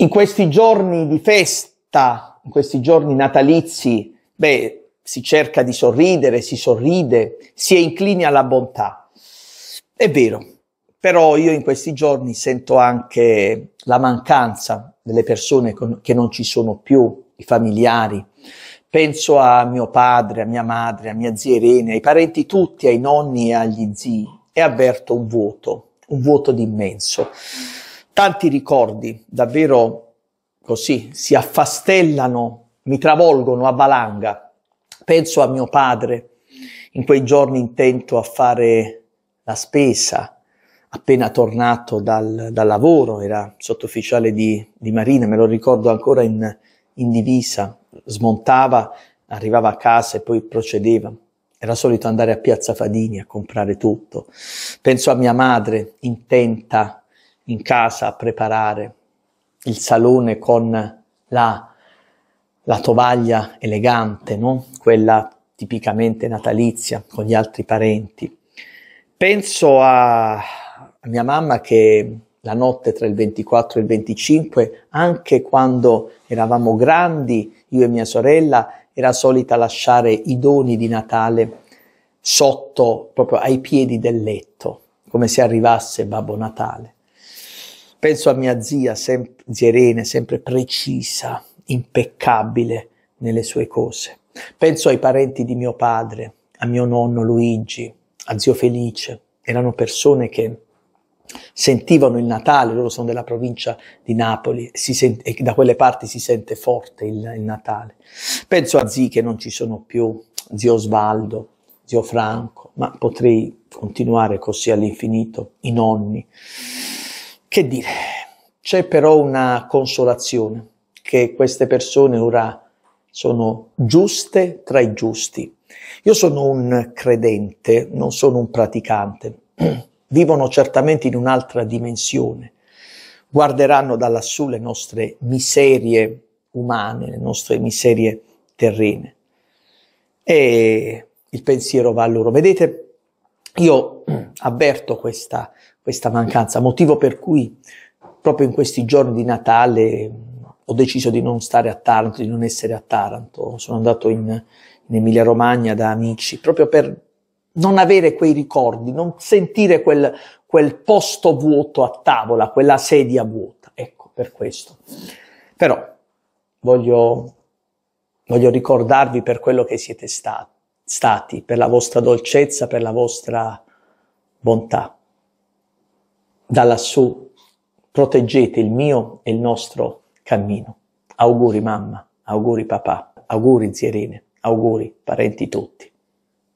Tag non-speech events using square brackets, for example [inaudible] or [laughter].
In questi giorni di festa, in questi giorni natalizi, beh, si cerca di sorridere, si sorride, si è inclini alla bontà. È vero, però io in questi giorni sento anche la mancanza delle persone che non ci sono più, i familiari. Penso a mio padre, a mia madre, a mia zia Irene, ai parenti tutti, ai nonni e agli zii e avverto un vuoto, un vuoto d'immenso tanti ricordi davvero così si affastellano, mi travolgono a valanga. Penso a mio padre in quei giorni intento a fare la spesa, appena tornato dal, dal lavoro, era sottufficiale di, di, marina, me lo ricordo ancora in, in divisa, smontava, arrivava a casa e poi procedeva. Era solito andare a Piazza Fadini a comprare tutto. Penso a mia madre, intenta in casa a preparare il salone con la, la tovaglia elegante, no? quella tipicamente natalizia con gli altri parenti. Penso a, a mia mamma che la notte tra il 24 e il 25, anche quando eravamo grandi, io e mia sorella, era solita lasciare i doni di Natale sotto, proprio ai piedi del letto, come se arrivasse Babbo Natale. Penso a mia zia, sem- Zierene, sempre precisa, impeccabile nelle sue cose. Penso ai parenti di mio padre, a mio nonno Luigi, a zio Felice. Erano persone che sentivano il Natale, loro sono della provincia di Napoli sent- e da quelle parti si sente forte il, il Natale. Penso a zii che non ci sono più, zio Osvaldo, zio Franco, ma potrei continuare così all'infinito, i nonni. Che dire, c'è però una consolazione, che queste persone ora sono giuste tra i giusti. Io sono un credente, non sono un praticante. [clears throat] Vivono certamente in un'altra dimensione. Guarderanno da lassù le nostre miserie umane, le nostre miserie terrene. E il pensiero va a loro. Vedete, io mm, avverto questa, questa mancanza, motivo per cui proprio in questi giorni di Natale mm, ho deciso di non stare a Taranto, di non essere a Taranto, sono andato in, in Emilia Romagna da amici, proprio per non avere quei ricordi, non sentire quel, quel posto vuoto a tavola, quella sedia vuota, ecco per questo. Però voglio, voglio ricordarvi per quello che siete stati stati, per la vostra dolcezza, per la vostra bontà. Da lassù proteggete il mio e il nostro cammino. Auguri mamma, auguri papà, auguri zierine, auguri parenti tutti.